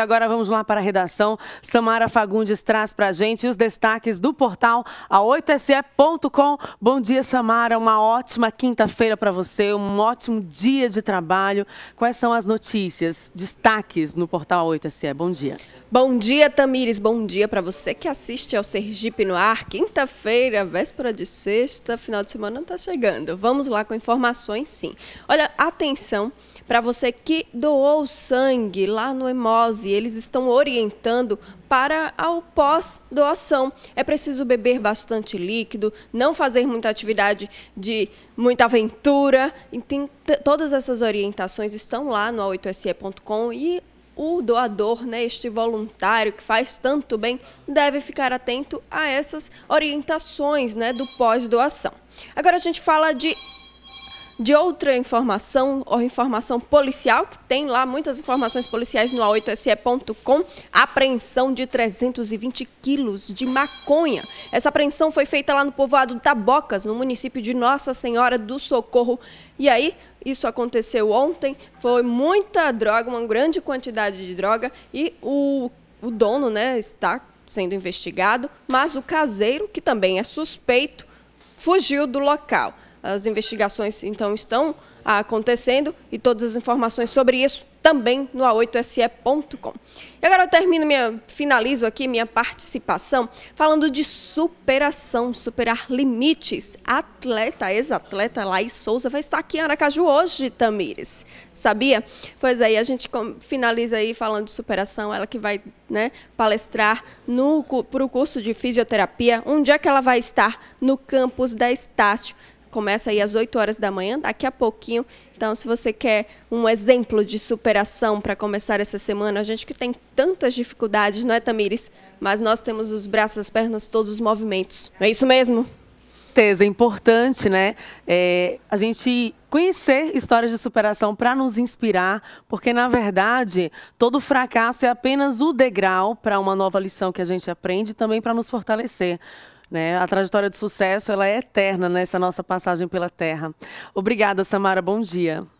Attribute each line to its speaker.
Speaker 1: Agora vamos lá para a redação. Samara Fagundes traz para a gente os destaques do portal a8se.com. Bom dia, Samara. Uma ótima quinta-feira para você, um ótimo dia de trabalho. Quais são as notícias, destaques no portal A8SE?
Speaker 2: Bom dia. Bom dia, Tamires. Bom dia para você que assiste ao Sergipe no Ar. Quinta-feira, véspera de sexta, final de semana está chegando. Vamos lá com informações, sim. Olha, atenção para você que doou sangue lá no Hemose e eles estão orientando para a pós-doação. É preciso beber bastante líquido, não fazer muita atividade de muita aventura. E tem, todas essas orientações estão lá no a8se.com e o doador, né, este voluntário que faz tanto bem, deve ficar atento a essas orientações né, do pós-doação. Agora a gente fala de de outra informação, ou informação policial, que tem lá muitas informações policiais no a8se.com, apreensão de 320 quilos de maconha. Essa apreensão foi feita lá no povoado Tabocas, no município de Nossa Senhora do Socorro. E aí, isso aconteceu ontem, foi muita droga, uma grande quantidade de droga, e o, o dono né, está sendo investigado, mas o caseiro, que também é suspeito, fugiu do local. As investigações, então, estão acontecendo e todas as informações sobre isso também no a8se.com. E agora eu termino, minha, finalizo aqui minha participação falando de superação, superar limites. Atleta, ex-atleta Laís Souza vai estar aqui em Aracaju hoje, Tamires. Sabia? Pois aí, é, a gente finaliza aí falando de superação, ela que vai né, palestrar para o curso de fisioterapia, onde é que ela vai estar? No campus da Estácio começa aí às 8 horas da manhã, daqui a pouquinho. Então, se você quer um exemplo de superação para começar essa semana, a gente que tem tantas dificuldades, não é, Tamires? Mas nós temos os braços, as pernas, todos os movimentos. É isso mesmo? certeza, é importante, né? É, a gente conhecer
Speaker 1: histórias de superação para nos inspirar, porque na verdade todo fracasso é apenas o degrau para uma nova lição que a gente aprende e também para nos fortalecer. Né? A trajetória de sucesso ela é eterna nessa né? nossa passagem pela Terra. Obrigada, Samara. Bom dia.